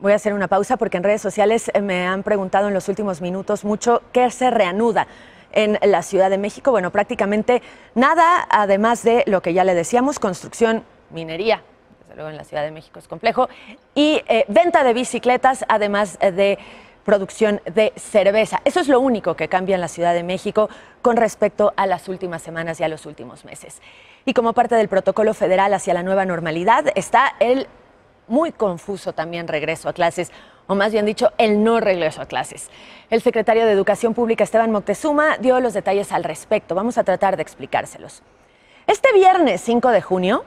Voy a hacer una pausa porque en redes sociales eh, me han preguntado en los últimos minutos mucho qué se reanuda en la Ciudad de México. Bueno, prácticamente nada, además de lo que ya le decíamos, construcción, minería, desde luego en la Ciudad de México es complejo, y eh, venta de bicicletas, además eh, de producción de cerveza. Eso es lo único que cambia en la Ciudad de México con respecto a las últimas semanas y a los últimos meses. Y como parte del protocolo federal hacia la nueva normalidad está el muy confuso también regreso a clases, o más bien dicho, el no regreso a clases. El secretario de Educación Pública, Esteban Moctezuma, dio los detalles al respecto. Vamos a tratar de explicárselos. Este viernes 5 de junio,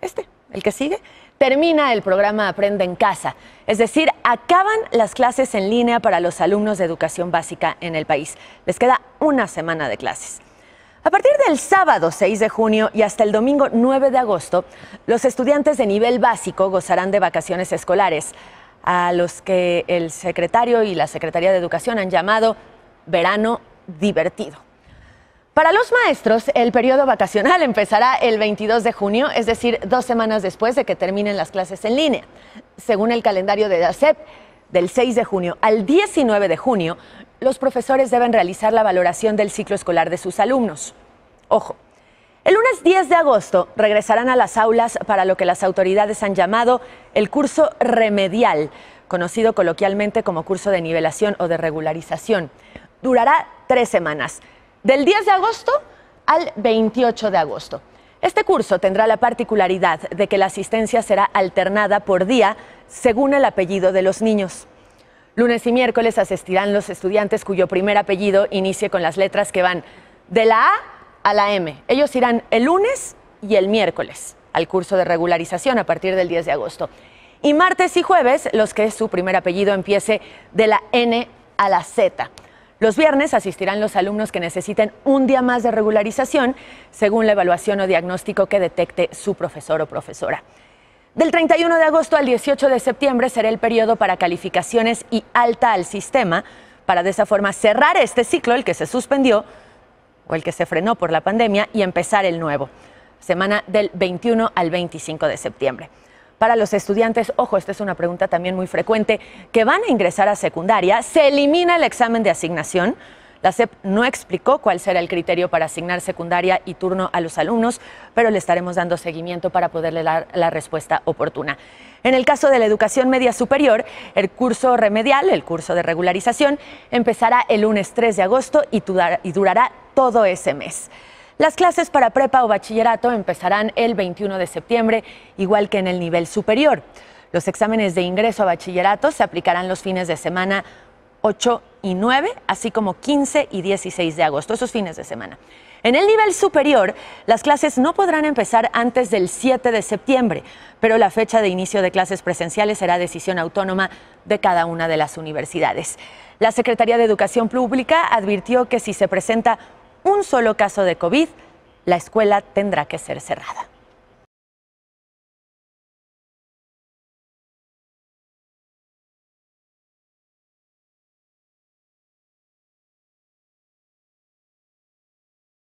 este, el que sigue, termina el programa Aprende en Casa, es decir, acaban las clases en línea para los alumnos de educación básica en el país. Les queda una semana de clases. A partir del sábado 6 de junio y hasta el domingo 9 de agosto, los estudiantes de nivel básico gozarán de vacaciones escolares, a los que el secretario y la Secretaría de Educación han llamado verano divertido. Para los maestros, el periodo vacacional empezará el 22 de junio, es decir, dos semanas después de que terminen las clases en línea. Según el calendario de la e del 6 de junio al 19 de junio, los profesores deben realizar la valoración del ciclo escolar de sus alumnos. Ojo, el lunes 10 de agosto regresarán a las aulas para lo que las autoridades han llamado el curso remedial, conocido coloquialmente como curso de nivelación o de regularización. Durará tres semanas, del 10 de agosto al 28 de agosto. Este curso tendrá la particularidad de que la asistencia será alternada por día según el apellido de los niños. Lunes y miércoles asistirán los estudiantes cuyo primer apellido inicie con las letras que van de la A a la M. Ellos irán el lunes y el miércoles al curso de regularización a partir del 10 de agosto. Y martes y jueves, los que su primer apellido empiece de la N a la Z. Los viernes asistirán los alumnos que necesiten un día más de regularización según la evaluación o diagnóstico que detecte su profesor o profesora. Del 31 de agosto al 18 de septiembre será el periodo para calificaciones y alta al sistema, para de esa forma cerrar este ciclo, el que se suspendió o el que se frenó por la pandemia, y empezar el nuevo, semana del 21 al 25 de septiembre. Para los estudiantes, ojo, esta es una pregunta también muy frecuente, que van a ingresar a secundaria, se elimina el examen de asignación, la SEP no explicó cuál será el criterio para asignar secundaria y turno a los alumnos, pero le estaremos dando seguimiento para poderle dar la respuesta oportuna. En el caso de la educación media superior, el curso remedial, el curso de regularización, empezará el lunes 3 de agosto y, durará todo ese mes. Las clases para prepa o bachillerato empezarán el 21 de septiembre, igual que en el nivel superior. Los exámenes de ingreso a bachillerato se aplicarán los fines de semana 8 y 9, así como 15 y 16 de agosto, esos fines de semana. En el nivel superior, las clases no podrán empezar antes del 7 de septiembre, pero la fecha de inicio de clases presenciales será decisión autónoma de cada una de las universidades. La Secretaría de Educación Pública advirtió que si se presenta un solo caso de COVID, la escuela tendrá que ser cerrada.